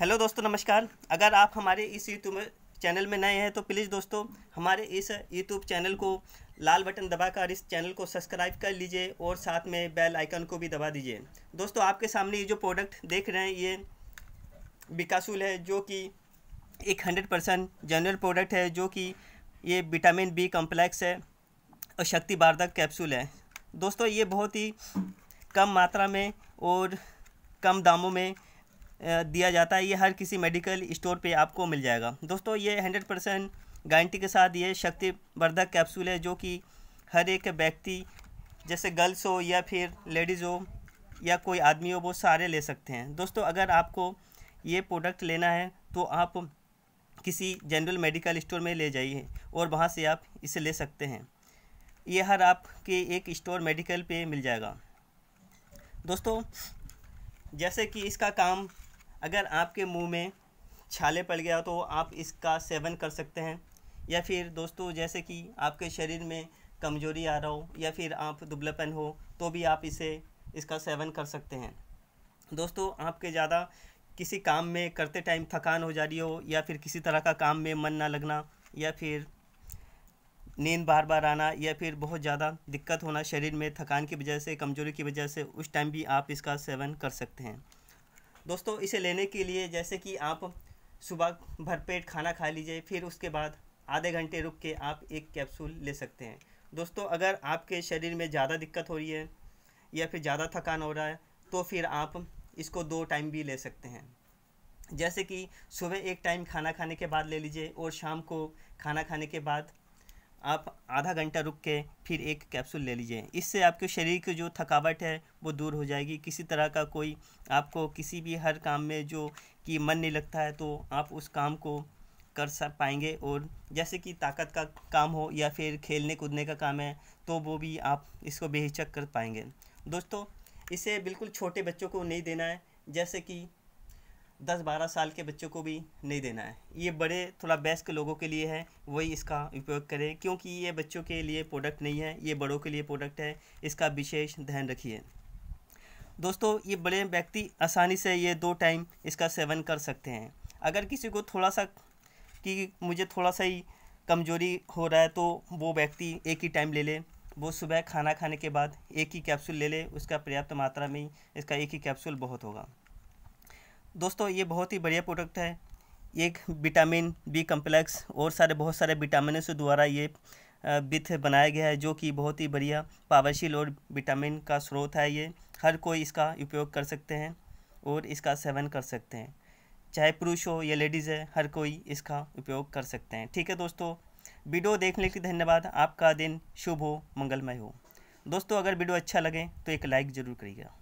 hello दोस्तों नमस्कार अगर आप हमारे इस यूट्यूब चैनल में नए हैं तो प्लीज़ दोस्तों हमारे इस यूट्यूब चैनल को लाल बटन दबाकर इस चैनल को सब्सक्राइब कर लीजिए और साथ में बेल आइकन को भी दबा दीजिए दोस्तों आपके सामने ये जो प्रोडक्ट देख रहे हैं ये बिकासुल है जो कि एक हंड्रेड परसेंट जनरल प्रोडक्ट है जो कि ये विटामिन बी कॉम्प्लेक्स है और शक्ति बार्धक कैप्सूल है दोस्तों ये बहुत ही कम मात्रा में और कम दामों में दिया जाता है ये हर किसी मेडिकल स्टोर पे आपको मिल जाएगा दोस्तों ये हंड्रेड परसेंट गारंटी के साथ ये शक्तिवर्धक कैप्सूल है जो कि हर एक व्यक्ति जैसे गर्ल्स हो या फिर लेडीज़ हो या कोई आदमी हो वो सारे ले सकते हैं दोस्तों अगर आपको ये प्रोडक्ट लेना है तो आप किसी जनरल मेडिकल स्टोर में ले जाइए और वहाँ से आप इसे ले सकते हैं ये हर आपके एक स्टोर मेडिकल पे मिल जाएगा दोस्तों जैसे कि इसका काम अगर आपके मुंह में छाले पड़ गया तो आप इसका सेवन कर सकते हैं या फिर दोस्तों जैसे कि आपके शरीर में कमजोरी आ रहा हो या फिर आप दुबलापन हो तो भी आप इसे इसका सेवन कर सकते हैं दोस्तों आपके ज़्यादा किसी काम में करते टाइम थकान हो जा रही हो या फिर किसी तरह का काम में मन ना लगना या फिर नींद बार बार आना या फिर बहुत ज़्यादा दिक्कत होना शरीर में थकान की वजह से कमज़ोरी की वजह से उस टाइम भी आप इसका सेवन कर सकते हैं दोस्तों इसे लेने के लिए जैसे कि आप सुबह भरपेट खाना खा लीजिए फिर उसके बाद आधे घंटे रुक के आप एक कैप्सूल ले सकते हैं दोस्तों अगर आपके शरीर में ज़्यादा दिक्कत हो रही है या फिर ज़्यादा थकान हो रहा है तो फिर आप इसको दो टाइम भी ले सकते हैं जैसे कि सुबह एक टाइम खाना खाने के बाद ले लीजिए और शाम को खाना खाने के बाद आप आधा घंटा रुक के फिर एक कैप्सूल ले लीजिए इससे आपके शरीर की जो थकावट है वो दूर हो जाएगी किसी तरह का कोई आपको किसी भी हर काम में जो कि मन नहीं लगता है तो आप उस काम को कर सक पाएंगे और जैसे कि ताकत का काम हो या फिर खेलने कूदने का काम है तो वो भी आप इसको बेहिचक कर पाएंगे दोस्तों इसे बिल्कुल छोटे बच्चों को नहीं देना है जैसे कि दस बारह साल के बच्चों को भी नहीं देना है ये बड़े थोड़ा बेस्क लोगों के लिए है वही इसका उपयोग करें क्योंकि ये बच्चों के लिए प्रोडक्ट नहीं है ये बड़ों के लिए प्रोडक्ट है इसका विशेष ध्यान रखिए दोस्तों ये बड़े व्यक्ति आसानी से ये दो टाइम इसका सेवन कर सकते हैं अगर किसी को थोड़ा सा कि मुझे थोड़ा सा ही कमजोरी हो रहा है तो वो व्यक्ति एक ही टाइम ले ले वो सुबह खाना खाने के बाद एक ही कैप्सूल ले ले उसका पर्याप्त मात्रा में ही इसका एक ही कैप्सूल बहुत होगा दोस्तों ये बहुत ही बढ़िया प्रोडक्ट है एक विटामिन बी कम्प्लेक्स और सारे बहुत सारे विटामिन से द्वारा ये बिथ बनाया गया है जो कि बहुत ही बढ़िया पावरशील और विटामिन का स्रोत है ये हर कोई इसका उपयोग कर सकते हैं और इसका सेवन कर सकते हैं चाहे पुरुष हो या लेडीज़ है हर कोई इसका उपयोग कर सकते हैं ठीक है दोस्तों वीडियो देखने के लिए धन्यवाद आपका दिन शुभ हो मंगलमय हो दोस्तों अगर वीडियो अच्छा लगे तो एक लाइक ज़रूर करिएगा